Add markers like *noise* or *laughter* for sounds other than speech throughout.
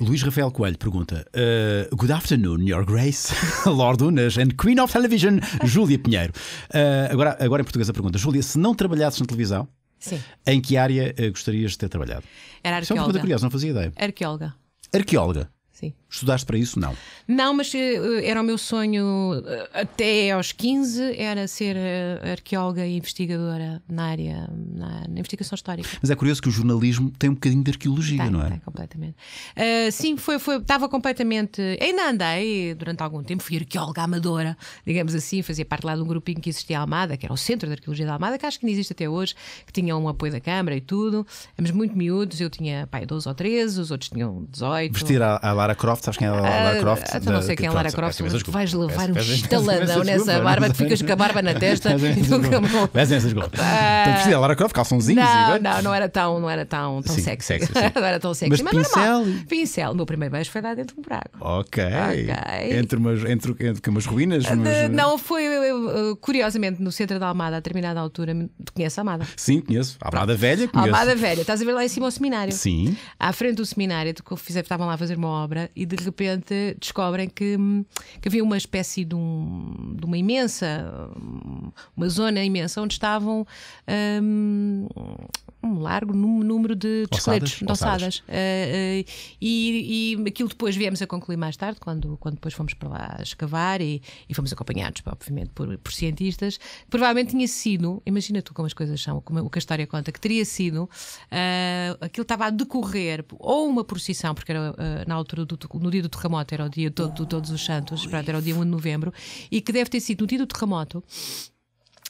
Luís Rafael Coelho pergunta: uh, Good afternoon, Your Grace, *laughs* Lord Unas and Queen of Television, Júlia Pinheiro. Uh, agora, agora em português a pergunta: Júlia, se não trabalhasses na televisão, Sim. em que área uh, gostarias de ter trabalhado? Era arqueóloga. Isso é uma pergunta curiosa, não fazia ideia. Arqueóloga. Arqueóloga. Sim. Estudaste para isso? Não. Não, mas eh, era o meu sonho eh, até aos 15 era ser eh, arqueóloga e investigadora na área, na, na investigação histórica. Mas é curioso que o jornalismo tem um bocadinho de arqueologia, tem, não é? Tem, completamente. Uh, sim, foi, foi, estava completamente. Ainda andei durante algum tempo, fui arqueóloga amadora, digamos assim, fazia parte lá de um grupinho que existia em Almada, que era o Centro de Arqueologia da Almada, que acho que ainda existe até hoje, que tinha um apoio da Câmara e tudo. Éramos muito miúdos, eu tinha pai 12 ou 13, os outros tinham 18. Vestir a, a Lara Croft Croft, sabes quem é a Lara ah, Croft? Ah, não sei quem é a Lara Croft, mas vais levar um estaladão nessa *laughs* barba, tu ficas com a barba na testa e nunca morres. Então precisa Lara Croft, calçãozinhos não, Não, era tão, não era tão, tão sexy. não *laughs* era tão sexy, mas, pincel. Pincel, o meu primeiro beijo foi dado dentro de um buraco. Ok. Entre, umas, entre, entre ruínas? Ah, não, foi curiosamente no centro da Almada, a determinada altura. Tu conheces a Almada? Sim, conheço. A Almada Velha, conheço. Almada Velha, estás a ver lá em cima o seminário. Sim. À frente do seminário, que estavam lá a fazer uma obra e de repente descobrem que, que havia uma espécie de, um, de uma imensa, uma zona imensa onde estavam um, um largo número de, esqueletos, de ossadas. Uh, uh, e, e, aquilo depois viemos a concluir mais tarde, quando, quando depois fomos para lá escavar e, e fomos acompanhados, obviamente, por, por cientistas. Provavelmente tinha sido, imagina tu como as coisas são, como, o que a história conta, que teria sido uh, aquilo estava a decorrer, ou uma procissão, porque era na altura do, no dia do terremoto, era o dia todo, de Todos os Santos, pronto, era o dia 1 de novembro, e que deve ter sido no dia do terremoto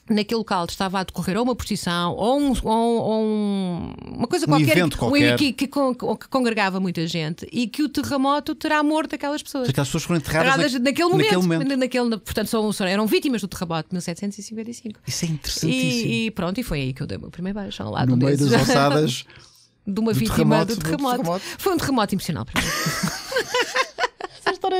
naquele local estava a decorrer ou uma procissão ou, um, ou, ou um, uma coisa um qualquer, que, qualquer. Que, que, que, congregava muita gente e que o terremoto terá morto aquelas pessoas. Aquelas pessoas foram enterradas, enterradas na, naquele, momento, naquele momento. Naquele, portanto, são, eram vítimas do terremoto de 1755. Isso é interessantíssimo. E, e pronto, e foi aí que eu dei o meu primeiro baixo ao lado No meio das ossadas *laughs* de uma do vítima terremoto, do, terremoto. do terremoto. Foi um terremoto emocional para mim. *laughs*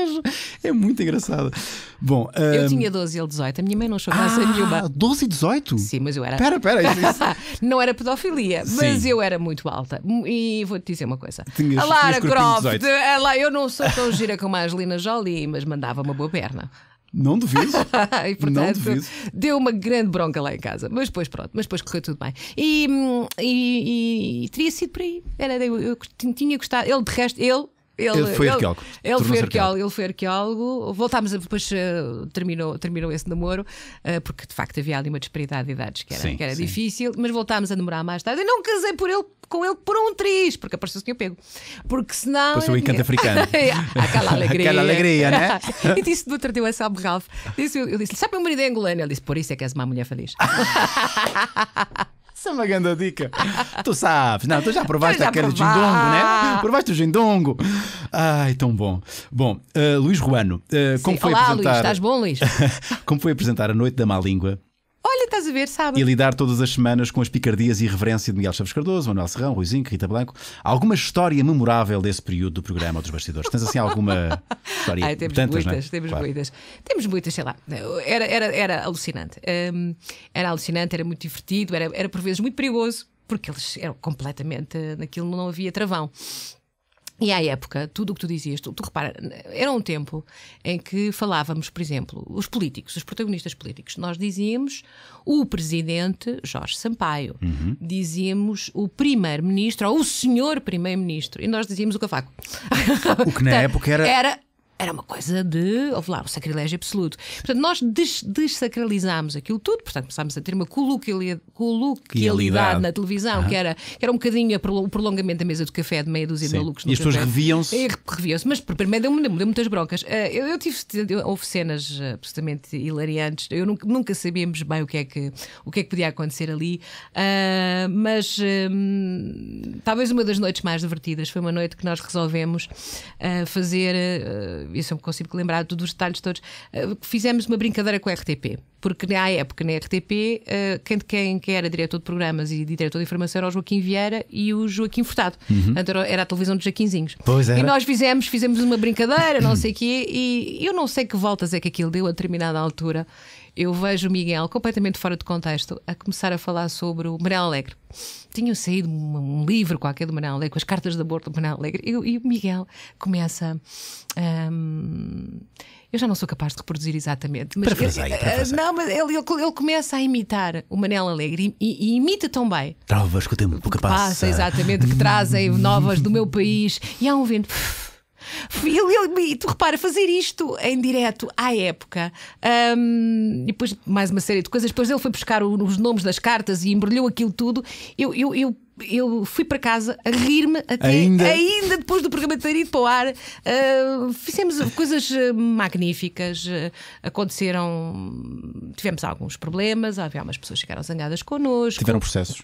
gajo. É muito engraçado. Bom, um... Eu tinha 12 e ele 18. A minha mãe não achou graça ah, nenhuma. 12 e 18? Sim, mas eu era. Pera, pera. Isso... *laughs* não era pedofilia, mas eu era muito alta. E vou-te dizer uma coisa. Tinhas, a Lara Croft, eh, lá, eu não sou tão gira como a Angelina Jolie, mas mandava uma boa perna. Não duvido. *laughs* e, portanto, não duvido. Deu uma grande bronca lá em casa. Mas depois, pronto, mas depois correu tudo bem. E, hum, e, e, e teria sido por aí. Era, eu tinha gostado. Ele, de resto, ele ele, ele, foi arqueólogo. Ele, ele foi arqueólogo, ele foi arqueólogo. Voltámos, a, depois uh, terminou, terminou esse namoro, uh, porque de facto havia ali uma disparidade de idades que era, sim, que era difícil, mas voltámos a namorar mais tarde. Eu não casei por ele, com ele por um triz, porque apareceu o eu Pego. Porque senão. Pois o encanto africano. *laughs* *laughs* Aquela alegria. Aquela alegria, né? *laughs* e disse do outro dia essa Ralph. Disse, eu, eu disse: Sabe, meu marido é angolano. Ele disse: Por isso é que és uma mulher feliz. Isso é uma grande dica. *laughs* tu sabes, não, tu já provaste já aquele jindongo, gindongo, né? Provaste o gindongo. Ai, tão bom. Bom, uh, Luís Ruano, uh, como Sim. foi Olá, apresentar. Luís, estás bom, Luís? *laughs* como foi apresentar a Noite da Má Língua? Olha, estás a ver, sabe? E lidar todas as semanas com as picardias e reverência de Miguel Chaves Cardoso, Manuel Serrão, Ruizinho, Rita Blanco. Alguma história memorável desse período do programa ou dos bastidores? Tens assim alguma *laughs* história? Ai, temos Tantas, é? muitas, temos claro. muitas. Temos muitas, sei lá. Era, era, era alucinante. Um, era alucinante, era muito divertido, era, era por vezes muito perigoso, porque eles eram completamente. Naquilo não havia travão. E à época, tudo o que tu dizias, tu, tu repara, era um tempo em que falávamos, por exemplo, os políticos, os protagonistas políticos. Nós dizíamos o presidente Jorge Sampaio, uhum. dizíamos o primeiro-ministro ou o senhor primeiro-ministro, e nós dizíamos o cavaco. O que na *laughs* época era. era era uma coisa de, ouve lá, um sacrilégio absoluto. Portanto, nós des desacralizámos aquilo tudo, portanto, começámos a ter uma coloquialidade na televisão, que, era, que era um bocadinho o prolongamento da mesa do café de meia dúzia de malucos E as pessoas reviam-se. Reviam-se, mas primeiro deu-me deu muitas broncas. Eh, eu, eu tive, eu, houve cenas eh, absolutamente hilariantes, eu nunca, nunca sabíamos bem o que é que, o que, é que podia acontecer ali, uh, mas um, ehm, talvez uma das noites mais divertidas foi uma noite que nós resolvemos uh, fazer. Uh, eu me consigo lembrar dos detalhes todos. Eh, fizemos uma brincadeira com a RTP porque à época na é RTP eh, quem, quem, quem era diretor de programas e diretor de informação era o Joaquim Vieira e o Joaquim Furtado. Uhum. Era a televisão dos Jaquinzinhos. Pois era. E nós fizemos, fizemos uma brincadeira, não uhum. sei o quê, e eu não sei que voltas é que aquilo deu a determinada altura. Eu vejo o Miguel completamente fora de contexto a começar a falar sobre o Manuel Alegre. Tinha saído um, um livro qualquer do Manuel Alegre, com as cartas de aborto do Manuel Alegre, e, e o Miguel começa. Um, eu já não sou capaz de reproduzir exatamente. Mas para parafraseia. Eh, não, mas ele, ele, ele, começa a imitar o Manel Alegre e, e imita tão bem. Travas que o tempo que passa. passa. Exatamente, que trazem novas do meu país. E há um vento. E tu repara, fazer isto em direto à época, um, e depois mais uma série de coisas, depois ele foi buscar os nomes das cartas e embrulhou aquilo tudo. Eu, eu, eu eu fui para casa a rir-me até ainda... ainda? depois do programa ter ido para o ar. Uh, fizemos coisas ah, magníficas, uh, aconteceram, tivemos alguns problemas, havia umas pessoas que ficaram zangadas connosco. Tiveram processos.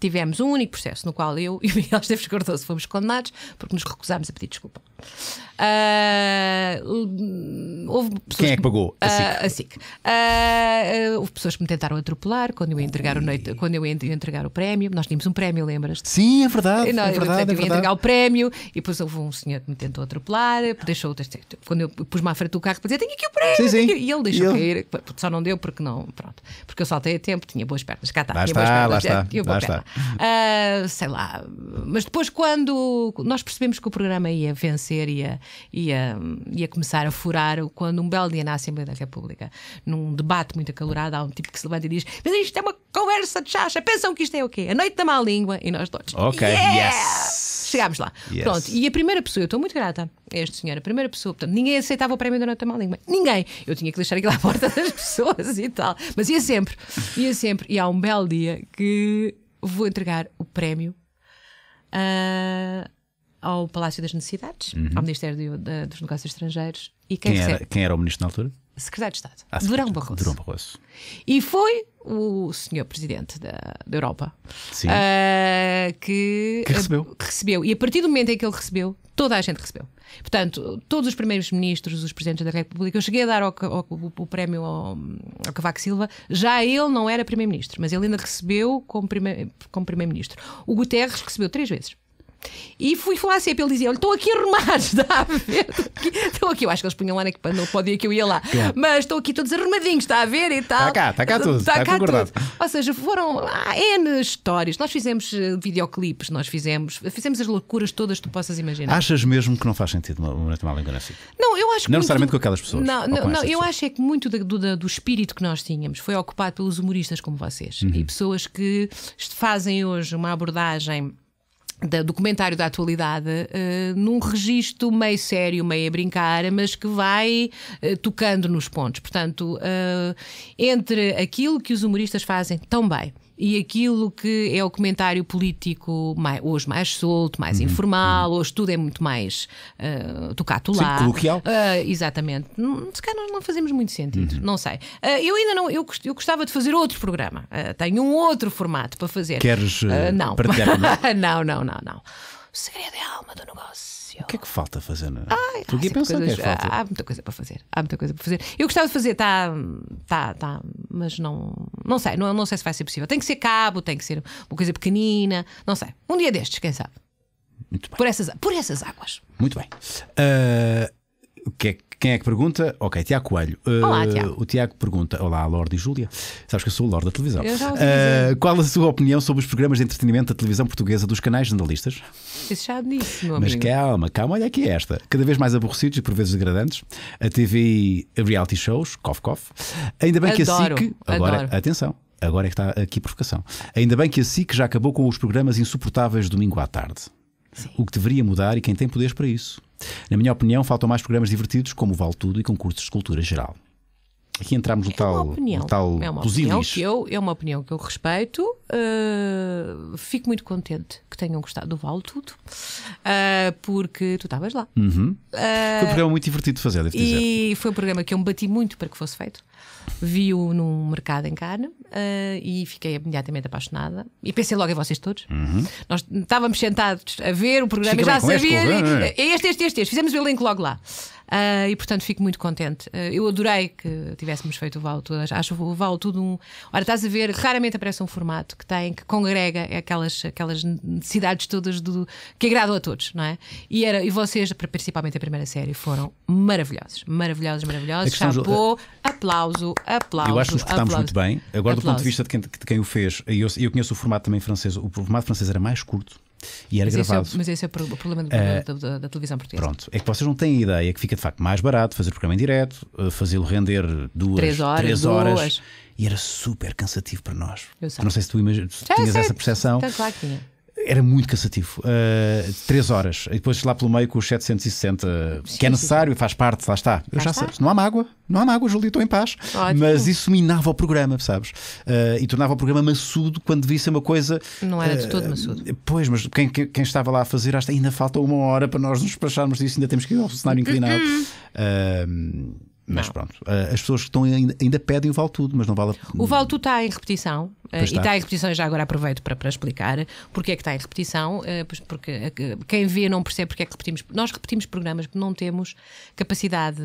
Tivemos um único processo no qual eu *laughs* e o Miguel Esteves Cardoso fomos condenados porque nos recusámos a pedir desculpa. Uh, houve pessoas Quem é que pagou? A SIC. Uh, a SIC. Uh, houve pessoas que me tentaram atropelar quando eu ia entregar, o, noite, quando eu ia entregar o prémio. Nós tínhamos um prémio, lembras-te? Sim, é verdade. Não, é verdade, é eu, é ia entregar o prémio e depois houve um senhor que me tentou atropelar. Deixou, quando eu pus-me à frente do carro para dizer tenho aqui o prémio. Sim, sim. E ele deixou e cair. Só não deu porque não. Pronto. Porque eu saltei a tempo, tinha boas pernas. Cá está, lá está, Lá está, sei lá. Mas depois, quando nós percebemos que o programa ia vencer crescer e a, e a, e a começar a furar quando um belo dia na Assembleia da República, num debate muito acalorado, há um tipo que se levanta e diz: Mas isto é uma conversa de chacha, pensam que isto é o quê? A noite da má língua e nós todos. Ok, yeah! yes! Chegámos lá. Yes. Pronto, e a primeira pessoa, eu estou muito grata a este senhor, a primeira pessoa, portanto, ninguém aceitava o prémio da noite da má língua, ninguém. Eu tinha que deixar aquilo à porta das *laughs* pessoas e tal, mas ia sempre, ia sempre. E há um belo dia que vou entregar o prémio. Uh, ao Palácio das Necessidades, uhum. ao Ministério de, de, dos Negócios Estrangeiros. E quem, quem, era, quem era o ministro na altura? secretário de Estado, ah, Durão Barroso. Durão Barroso. E foi o senhor presidente da, da Europa uh, que, que, eh, recebeu. que, recebeu. E a partir do momento em que ele recebeu, toda a gente recebeu. Portanto, todos os primeiros ministros, os presidentes da República, eu cheguei a dar o, o prémio ao, ao, Cavaco Silva, já ele não era primeiro-ministro, mas ele ainda recebeu como primeiro-ministro. Como primeiro o Guterres recebeu três vezes. E fui falar sempre, ele dizia: Olha, estou aqui a remar, *laughs* está a ver? Estou aqui, eu acho que eles punham lá naquele não podia que eu ia lá, claro. mas estou aqui todos arrumadinhos, está a ver e tal. Está cá, está cá tá tudo. Está, cá tá tudo. Ou seja, foram ah, N histórias. Nós fizemos eh, videoclipes, nós fizemos, fizemos as loucuras todas que tu possas imaginar. Achas mesmo que não faz sentido uma tomar língua assim? Não, eu acho que. Não necessariamente do... com aquelas pessoas. Não, não, não eu pessoas. acho é que muito do, do, do, espírito que nós tínhamos foi ocupado pelos humoristas como vocês uhum. e pessoas que fazem hoje uma abordagem documentário da atualidade uh, num registro meio sério, meio a brincar, mas que vai uh, tocando nos pontos. Portanto, uh, entre aquilo que os humoristas fazem tão bem e aquilo que é o comentário político mais, hoje mais solto, mais uhum, informal, uhum. hoje tudo é muito mais uh, ah, tocato lá. Sim, coloquial. Uh, exatamente. Se calhar nós não fazemos muito sentido, uhum. não sei. Uh, eu ainda não, eu, eu gostava de fazer outro programa. Uh, tenho um outro formato para fazer. Queres eh, não. partilhar? *laughs* não, não, não, não o segredo é a alma do negócio. O que é que falta fazer? Não? Ai, Estou aqui a coisas, que é falta. Há, há muita coisa para fazer. Há muita coisa para fazer. Eu gostava de fazer, está, tá, tá, mas não, não sei, não, não sei se vai ser possível. Tem que ser cabo, tem que ser uma coisa pequenina, não sei. Um dia destes, quem sabe. Muito bem. Por essas, por essas águas. Muito bem. Uh que é, quem é que pergunta? Ok, Tiago Coelho. Eh, Olá, Tiago. O Tiago pergunta: Olá, Lorde e Júlia. Sabes que eu sou o Lorde da televisão. Uh, qual a sua opinião sobre os programas de entretenimento da televisão portuguesa dos canais jornalistas? Isso já disse, meu Mas amigo. calma, calma, olha aqui esta. Cada vez mais aborrecidos e por vezes degradantes. A TV, a reality shows, cof, cof. Ainda bem adoro, que a SIC. Agora, adoro. atenção. Agora é que está aqui a provocação. Ainda bem que a SIC já acabou com os programas insuportáveis domingo à tarde. Sim. O que deveria mudar e quem tem poderes para isso na minha opinião, faltam mais programas divertidos, como o Vale Tudo e concursos de cultura geral. Aqui entramos no é tal, no tal é uma opinião que eu É uma opinião que eu respeito. Uh, fico muito contente que tenham gostado do Val Tudo, uh, porque tu estavas lá. Uhum. Uh, foi um programa muito divertido de fazer, devo dizer. E foi um programa que eu me bati muito para que fosse feito. Vi-o num mercado em carne e fiquei imediatamente apaixonada. E pensei logo em vocês todos. Uhum. Nós estávamos sentados a ver o programa e já sabia. É? Este, este, este, este, Fizemos o elenco logo lá. Uh, e portanto fico muito contente. Uh, eu adorei que tivéssemos feito o Val Tudo. Acho o Val Tudo um. Ora, estás a ver, raramente aparece um formato que tem, que congrega aquelas, aquelas necessidades todas do, que agradam a todos, não é? E, era, e vocês, principalmente a primeira série, foram maravilhosos, maravilhosos, maravilhosos. É Chapô, a... aplauso, aplauso. Eu acho que nos portámos muito bem. Agora, aplauso. do ponto de vista de quem, de quem o fez, eu, eu conheço o formato também francês, o formato francês era mais curto. E era mas gravado. Esse é, mas esse é o é problema uh, da, da, televisão portuguesa. Pronto, é que vocês não têm ideia que fica de facto mais barato fazer o programa em direto, eh, fazê-lo render duas, três horas. Três horas duas. E era super cansativo para nós. Eu sei. Não sei se tu, imag... tu tinhas sei. essa percepção. Então, claro que tinha era muito cansativo. Uh, três horas. E depois lá pelo meio com os 760, sim, que é necessário sim. e faz parte, lá está. Eu já está? sei. Não há mágoa, não há mágoa, Júlio, estou em paz. Ótimo. Mas isso minava o programa, sabes? Uh, e tornava o programa maçudo quando devia ser uma coisa. Não era de todo eh, maçudo. pois, mas quem, quem, quem, estava lá a fazer, ainda falta uma hora para nós nos despacharmos disso, ainda temos que ir ao cenário inclinado. Uhum. Mas não. pronto, eh, as pessoas que estão ainda, ainda pedem o Valtudo, Tudo, mas não vale O Valtudo Tudo está em repetição eh, pois e está. está em repetição. Já agora aproveito para, para explicar porque é que está em repetição. Eh, porque quem vê não percebe porque é que repetimos. Nós repetimos programas porque não temos capacidade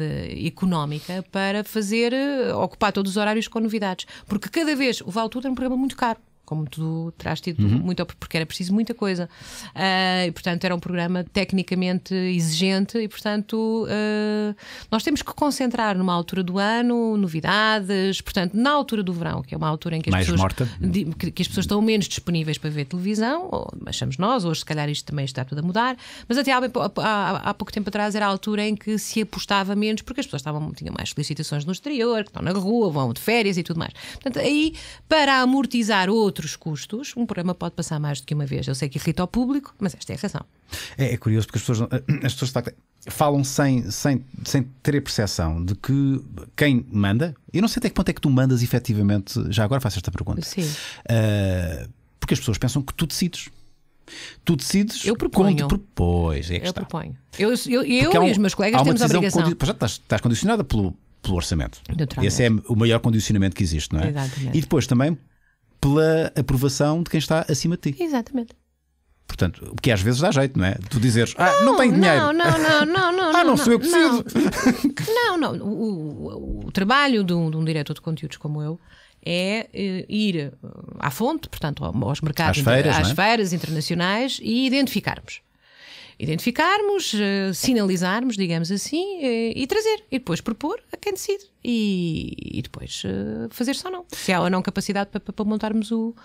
económica para fazer ocupar todos os horários com novidades. Porque cada vez o Valtudo Tudo é um programa muito caro como tu terás tido uhum. muito, porque era preciso muita coisa. Uh, e, portanto, era um programa tecnicamente exigente e, portanto, uh, nós temos que concentrar numa altura do ano, novidades, portanto, na altura do verão, que é uma altura em que as, Mais pessoas, morta. Que, que, as pessoas estão menos disponíveis para ver televisão, ou, achamos nós, hoje se calhar isto também está tudo a mudar, mas até há, há, há, pouco tempo atrás era a altura em que se apostava menos, porque as pessoas estavam, tinham mais solicitações no exterior, que estão na rua, vão de férias e tudo mais. Portanto, aí, para amortizar outro outros custos, um programa pode passar mais do que uma vez. Eu sei que irrita ao público, mas esta é a razão. É, é curioso porque as pessoas, eh, eh, as pessoas falam sem, sem, sem ter a percepção de que quem manda, eu não sei até que ponto é que tu mandas efetivamente, já agora faço esta pergunta. Sim. Uh, porque as pessoas pensam que tu decides. Tu decides. Eu proponho. Quando é eu está. proponho. Eu, eu, eu um, e os meus colegas temos a obrigação. Condi... Já estás, estás condicionada pelo, pelo orçamento. Esse é o maior condicionamento que existe, não é? Exatamente. E depois também pela aprovação de quem está acima de ti. Exatamente. Portanto, o que às vezes dá jeito, não é? Tu dizeres, ah, não, não tenho dinheiro. Não, não, não, *laughs* não, não. ah, não, não sou eu que preciso. Não, *laughs* não. não. O, o, o, trabalho de um, de um diretor de conteúdos como eu é eh, ir eh, à fonte, portanto, aos mercados, às feiras, às é? feiras internacionais e identificarmos. Identificarmos, eh, sinalizarmos, digamos assim, e trazer. E depois propor a quem decide. E, e, depois uh, fazer só não, se há ou não capacidade para, para montarmos o,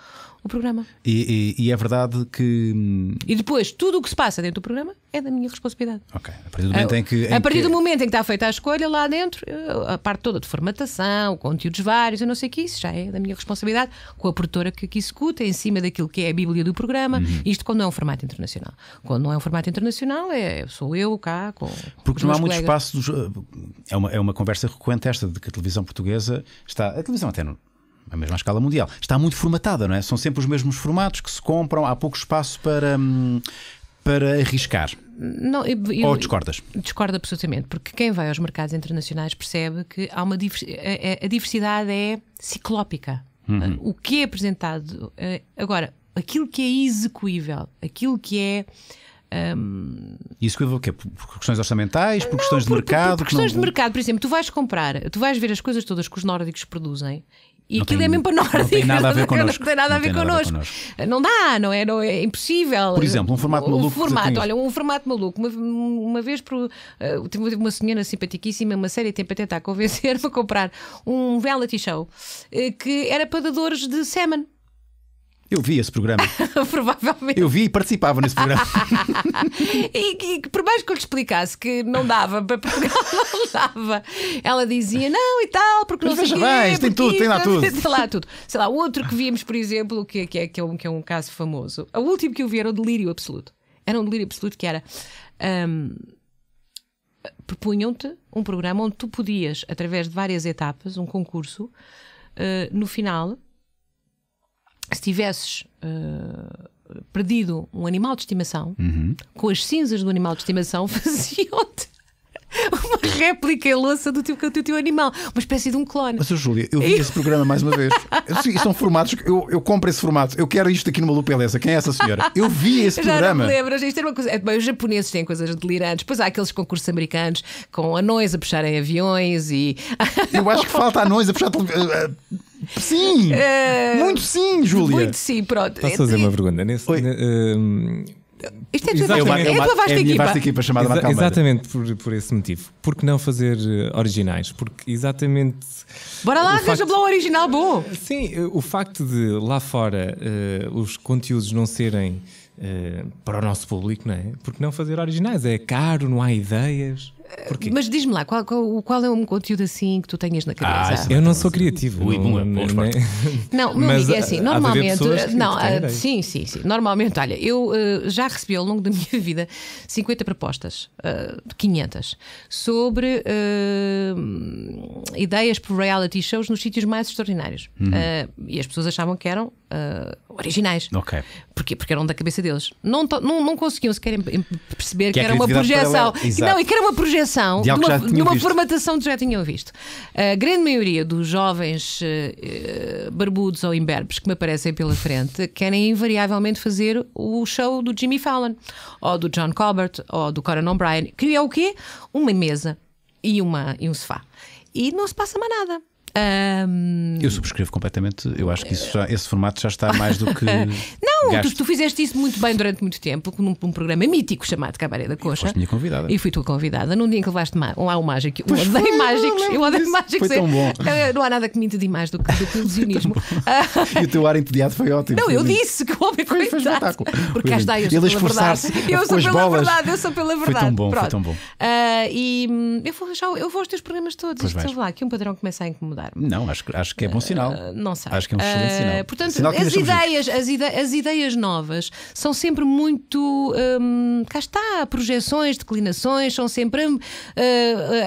o programa. E, e, e, é verdade que. Hum, e depois, tudo o que se passa dentro do programa é da minha responsabilidade. Ok. A partir do momento uh, em que. Em a partir que... do momento em que está feita a escolha, lá dentro, eh, a parte toda de formatação, conteúdos vários, eu não sei o que, isso já é da minha responsabilidade, com a produtora que, aqui executa, em cima daquilo que é a Bíblia do programa, uhum. isto quando não é um formato internacional. Quando não é um formato internacional, é, sou eu cá com. Porque não há muito colegas. espaço. Dos, eh, é, uma, é uma conversa frequente esta de que a televisão portuguesa está. A televisão até no, a mesma escala mundial. Está muito formatada, não é? São sempre os mesmos formatos que se compram, há pouco espaço para, hum, para arriscar. Não, eu, Ou discordas? Discordo absolutamente, porque quem vai aos mercados internacionais percebe que há uma a, a diversidade é ciclópica. Uhum. O que é apresentado eh, agora, aquilo que é execuível, aquilo que é um... Isso que eu vou quê? Por questões orçamentais, por questões por, de mercado? Por, por questões não... de mercado, por exemplo, tu vais comprar, tu vais ver as coisas todas que os nórdicos produzem e não aquilo tem, é mesmo para nós. Não *laughs* tem nada a ver connosco. Não tem nada a ver, connosco. Não dá, não é, não é, é impossível. Por exemplo, um formato maluco. Um formato, olha, um formato maluco. Uma, uma vez por, uh, eh, uma senhora simpaticíssima, uma série de tempo a tentar convencer-me a comprar um reality show uh, que era para dadores de semen. Eu vi esse programa. *laughs* Provavelmente. Eu vi e participava nesse programa. *laughs* e, e por mais que eu lhe explicasse que não dava para Portugal, *laughs* não dava. Ela dizia não e tal, porque Mas não sei veja bem, tem tudo, tem lá tudo. Tem lá tudo. Sei lá, outro que vimos, por exemplo, que, que, é, que, é, um, que é um caso famoso. O último que eu vi era o delírio absoluto. Era um delírio absoluto que era. Um, Propunham-te um programa onde tu podias, através de várias etapas, um concurso, uh, no final se tivesses uh, perdido um animal de estimação, uhum. com as cinzas do animal de estimação *laughs* faziam-te uma réplica em louça do teu, do teu animal, uma espécie de um clone. Mas, Júlia, eu vi esse programa mais uma vez. Sim, *laughs* são formatos, eu, eu compro esse formato. Eu quero isto aqui numa lupeleza. Quem é essa senhora? Eu vi *laughs* esse Já programa. Não lembras? Isto era uma coisa. É, bem, os japoneses têm coisas delirantes. Depois há aqueles concursos americanos com anões a puxarem aviões e. *laughs* eu acho que falta anões a puxar. Eh, eh, sim! Uh... Muito sim, Júlia! Muito sim, pronto. Posso fazer uma pergunta? Nesse, ehm, isto é, exatamente. é a tua é vasta é a equipa. vasta equipa chamada Exa Exatamente por, por esse motivo. Por que não fazer eh, originais? Porque exatamente. Bora lá, veja o um original bom! Sim, eh, o facto de lá fora uh, os conteúdos não serem uh, para o nosso público, não é? Porque não fazer originais? É caro, não há ideias. Porquê? Mas diz-me lá, qual, qual, qual, é um conteúdo assim que tu tenhas na ah, cabeça? Ah, eu não sou criativo. Ui, não, é bom, não, não mas, é assim, normalmente. Não, não eh, sim, sim, sim. Normalmente, olha, eu uh, já recebi ao longo da *laughs* minha vida 50 propostas, uh, eh, 500, sobre uh, ideias por reality shows nos sítios mais extraordinários. Uhum. Uh, e as pessoas achavam que eram originais. Ok. Porquê? Porque eram da cabeça deles. Não, não, não conseguiam sequer perceber que, é que era uma projeção. Não, e que era uma projeção formatação, de, uma, de uma formatação que já tinham visto. A grande maioria dos jovens uh, barbudos ou imberbes que me aparecem pela frente querem invariavelmente fazer o show do Jimmy Fallon, ou do John Colbert, ou do Conan O'Brien, que é o quê? Uma mesa e, uma, e um sofá. E não se passa mais nada. Um... Eu subscrevo completamente. Eu acho que isso já, esse formato já está mais do que. *laughs* Não, tu, tu, fizeste isso muito bem durante muito tempo, num, num programa mítico chamado Cabaré da Coxa. Foste minha convidada. E fui tua convidada. Num dia em que levaste lá um mágico. Eu odeio mágicos. Eu odeio mágicos. Foi tão bom. Não, não há nada que me entedi mais do que, do *laughs* ilusionismo. e o teu ar entediado foi ótimo. Não, eu disse que o homem foi. Foi espetáculo. Porque cá está, eu sou Ele esforçar verdade. Eu sou pela bolas. verdade, eu sou pela verdade. Foi tão bom, Pronto. foi tão bom. Uh, e hum, eu vou, já, eu vou aos teus programas todos. Lá, que um padrão começa a incomodar. Não, acho, acho que é bom ah, sinal. Uh, não sei. Acho que é um excelente ah, sinal. portanto, sinal as, ideias, as, ide as ideias novas são sempre muito. Um, cá está, projeções, declinações, são sempre uh,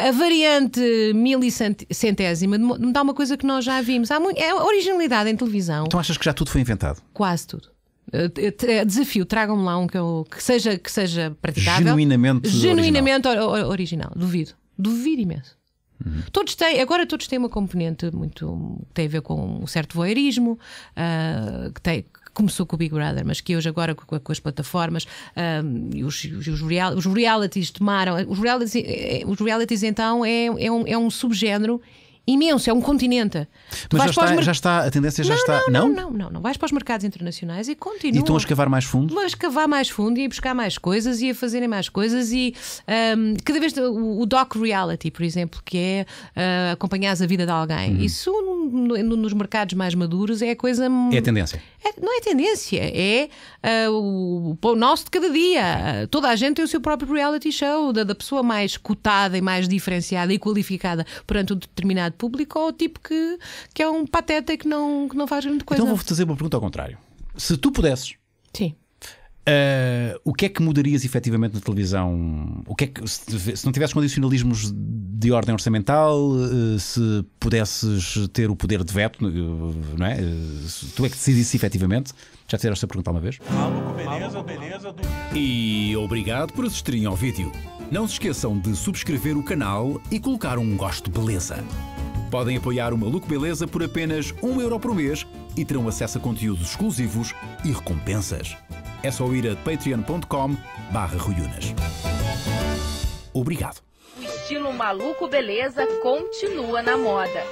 a variante milicentésima de dá uma coisa que nós já vimos. Há é originalidade em televisão. Então achas que já tudo foi inventado? Quase tudo. É desafio, tragam-me lá um que, eu, que, seja, que seja praticável. Genuinamente, Genuinamente original. original. Duvido. Duvido imenso. Uhum. Todos têm, agora todos têm uma componente muito que tem a ver com um certo voyeurismo, uh, que tem, começou com o Big Brother, mas que hoje agora com, com as plataformas ah, e os, os, real, os realities tomaram. Os realities, eh, os realities então é, é, um, é um subgénero imenso, é um continente. Tu Mas já está, mar... já está, a tendência já não, está. Não não? não não? não, Vais para os mercados internacionais e continua. E estão a escavar mais fundo? A escavar mais fundo e a buscar mais coisas e a fazerem mais coisas. E um, cada vez o, o Doc Reality, por exemplo, que é uh, acompanhar a vida de alguém, hum. isso no, nos mercados mais maduros é a coisa. É a tendência. É, não é tendência, é uh, o, o nosso de cada dia. Toda a gente tem o seu próprio reality show, da, da pessoa mais cotada e mais diferenciada e qualificada perante um determinado público ou o tipo que, que é um pateta que não, que não faz grande então coisa. Então vou-te fazer uma pergunta ao contrário. Se tu pudesses. Sim Uh, o que é que mudarias efetivamente na televisão? O que é que, se, se não tivesses condicionalismos de ordem orçamental, uh, se pudesses ter o poder de veto, uh, não é? tu é que decidisse efetivamente? Já te fizeste esta pergunta uma vez? Maluco, beleza, beleza. Do... E obrigado por assistirem ao vídeo. Não se esqueçam de subscrever o canal e colocar um gosto beleza. Podem apoiar o Maluco Beleza por apenas 1 euro por mês e terão acesso a conteúdos exclusivos e recompensas. É só ir a patreon.com barra Obrigado. O estilo maluco beleza continua na moda.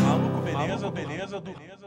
Maluco beleza, beleza, beleza.